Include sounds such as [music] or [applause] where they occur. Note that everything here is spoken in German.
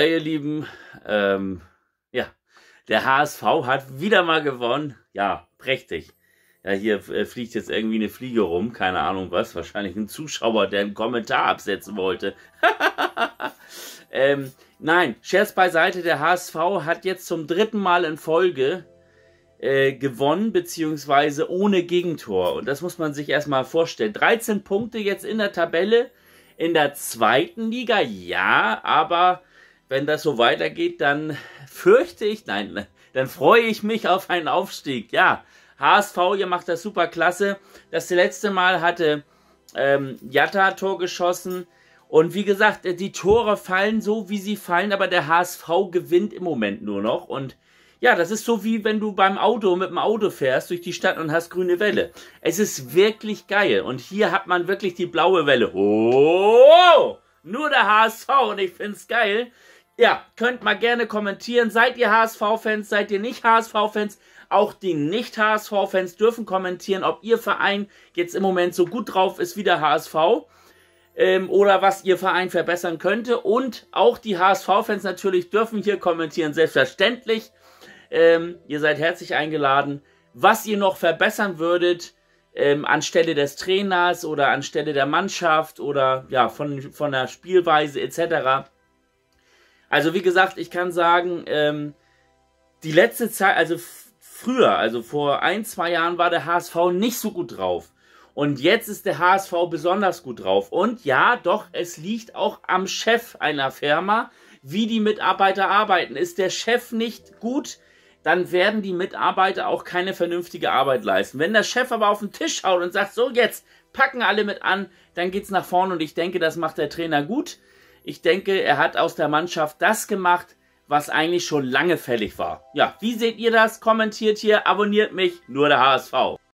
Ja, ihr Lieben, ähm, ja, der HSV hat wieder mal gewonnen. Ja, prächtig. Ja, hier äh, fliegt jetzt irgendwie eine Fliege rum, keine Ahnung was. Wahrscheinlich ein Zuschauer, der einen Kommentar absetzen wollte. [laughs] ähm, nein, Scherz beiseite, der HSV hat jetzt zum dritten Mal in Folge äh, gewonnen, beziehungsweise ohne Gegentor. Und das muss man sich erstmal vorstellen. 13 Punkte jetzt in der Tabelle, in der zweiten Liga, ja, aber wenn das so weitergeht, dann fürchte ich, nein, dann freue ich mich auf einen Aufstieg. Ja, HSV, ihr macht das super klasse. Das letzte Mal hatte ähm, Jatta Tor geschossen. Und wie gesagt, äh, die Tore fallen so, wie sie fallen, aber der HSV gewinnt im Moment nur noch. Und ja, das ist so wie wenn du beim Auto mit dem Auto fährst durch die Stadt und hast grüne Welle. Es ist wirklich geil. Und hier hat man wirklich die blaue Welle. Oh! Nur der HSV und ich finde es geil ja, könnt mal gerne kommentieren. Seid ihr HSV-Fans, seid ihr nicht HSV-Fans? Auch die Nicht-HSV-Fans dürfen kommentieren, ob ihr Verein jetzt im Moment so gut drauf ist wie der HSV ähm, oder was ihr Verein verbessern könnte. Und auch die HSV-Fans natürlich dürfen hier kommentieren, selbstverständlich. Ähm, ihr seid herzlich eingeladen, was ihr noch verbessern würdet ähm, anstelle des Trainers oder anstelle der Mannschaft oder ja von, von der Spielweise etc. Also wie gesagt, ich kann sagen, ähm, die letzte Zeit, also früher, also vor ein, zwei Jahren war der HSV nicht so gut drauf. Und jetzt ist der HSV besonders gut drauf. Und ja, doch, es liegt auch am Chef einer Firma, wie die Mitarbeiter arbeiten. Ist der Chef nicht gut, dann werden die Mitarbeiter auch keine vernünftige Arbeit leisten. Wenn der Chef aber auf den Tisch schaut und sagt, so jetzt packen alle mit an, dann geht's nach vorne und ich denke, das macht der Trainer gut. Ich denke, er hat aus der Mannschaft das gemacht, was eigentlich schon lange fällig war. Ja, wie seht ihr das? Kommentiert hier, abonniert mich, nur der HSV.